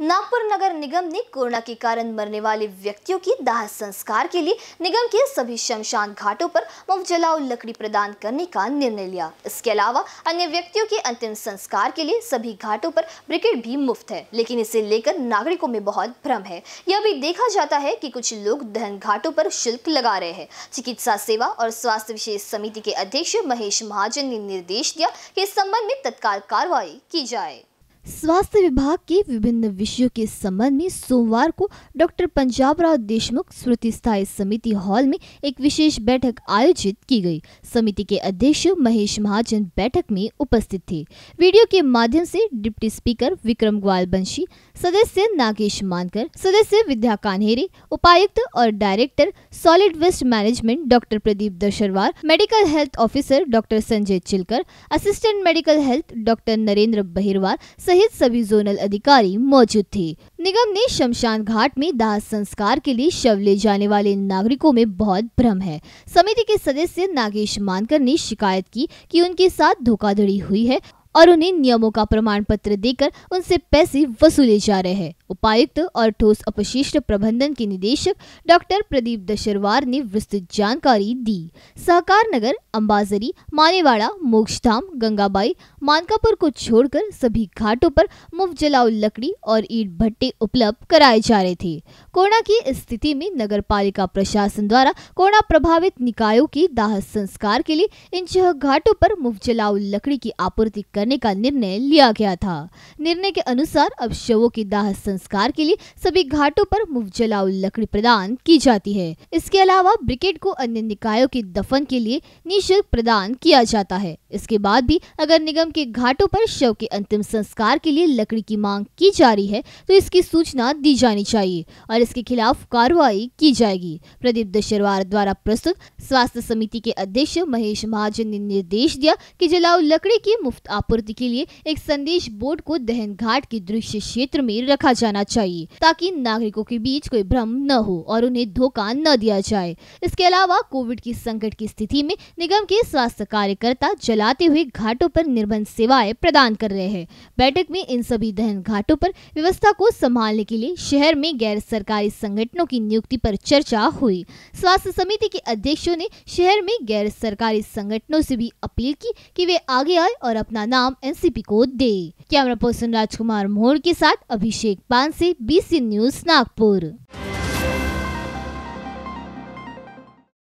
नागपुर नगर निगम ने कोरोना के कारण मरने वाले व्यक्तियों की दाह संस्कार के लिए निगम के सभी शमशान घाटों पर मुफ्त जलाओ लकड़ी प्रदान करने का निर्णय लिया इसके अलावा अन्य व्यक्तियों के अंतिम संस्कार के लिए सभी घाटों पर ब्रिकेट भी मुफ्त है लेकिन इसे लेकर नागरिकों में बहुत भ्रम है यह भी देखा जाता है की कुछ लोग दहन घाटों पर शुल्क लगा रहे हैं चिकित्सा सेवा और स्वास्थ्य विशेष समिति के अध्यक्ष महेश महाजन ने निर्देश दिया की इस संबंध में तत्काल कार्रवाई की जाए स्वास्थ्य विभाग के विभिन्न विषयों के संबंध में सोमवार को डॉक्टर पंजाब राव देशमुख स्मृति स्थायी समिति हॉल में एक विशेष बैठक आयोजित की गई समिति के अध्यक्ष महेश महाजन बैठक में उपस्थित थे वीडियो के माध्यम से डिप्टी स्पीकर विक्रम ग्वाल बंशी सदस्य नागेश मानकर सदस्य विद्या कान्हेरे उपायुक्त और director solid waste management doctor Pradeep Dashrawar medical health officer doctor Sanjay Chilkar assistant medical health doctor Narendra Bahirwar सहित सभी जोनल अधिकारी मौजूद थे निगम ने शमशान घाट में दाह संस्कार के लिए शव ले जाने वाले नागरिकों में बहुत भ्रम है समिति के सदस्य नागेश मानकर ने शिकायत की कि उनके साथ धोखाधड़ी हुई है और उन्हें नियमों का प्रमाण पत्र देकर उनसे पैसे वसूले जा रहे हैं उपायुक्त और ठोस अपशिष्ट प्रबंधन के निदेशक डॉक्टर प्रदीप दशरवार ने विस्तृत जानकारी दी सहकार नगर अम्बाजरी मानेवाड़ा मोक्षधाम गंगाबाई मानकापुर को छोड़कर सभी घाटों पर मुफ्त जलाऊ लकड़ी और ईट भट्टे उपलब्ध कराए जा रहे थे कोरोना की स्थिति में नगर पालिका प्रशासन द्वारा कोरोना प्रभावित निकायों के दाह संस्कार के लिए इन छह घाटों पर मुफ्त जलाऊ लकड़ी की आपूर्ति करने का निर्णय लिया गया था निर्णय के अनुसार अब शवों के दाह संस्कार के लिए सभी घाटों पर जलाऊ लकड़ी प्रदान की जाती है इसके अलावा ब्रिकेट को अन्य निकायों के दफन के लिए निःशुल्क प्रदान किया जाता है इसके बाद भी अगर निगम के घाटों पर शव के अंतिम संस्कार के लिए लकड़ी की मांग की जा रही है तो इसकी सूचना दी जानी चाहिए और इसके खिलाफ कार्रवाई की जाएगी प्रदीप दशरवार द्वारा प्रस्तुत स्वास्थ्य समिति के अध्यक्ष महेश महाजन ने निर्देश दिया कि जलाऊ लकड़ी की मुफ्त आप आपूर्ति के लिए एक संदेश बोर्ड को दहन घाट के दृश्य क्षेत्र में रखा जाना चाहिए ताकि नागरिकों के बीच कोई भ्रम न हो और उन्हें धोखा न दिया जाए इसके अलावा कोविड की संकट की स्थिति में निगम के स्वास्थ्य कार्यकर्ता जलाते हुए घाटों पर निर्बंध सेवाएं प्रदान कर रहे हैं बैठक में इन सभी दहन घाटों पर व्यवस्था को संभालने के लिए शहर में गैर सरकारी संगठनों की नियुक्ति पर चर्चा हुई स्वास्थ्य समिति के अध्यक्षों ने शहर में गैर सरकारी संगठनों से भी अपील की कि वे आगे आए और अपना नाम नाम एनसीपी को दे कैमरा पर्सन राजकुमार मोहर के साथ अभिषेक पानसे बीसी न्यूज नागपुर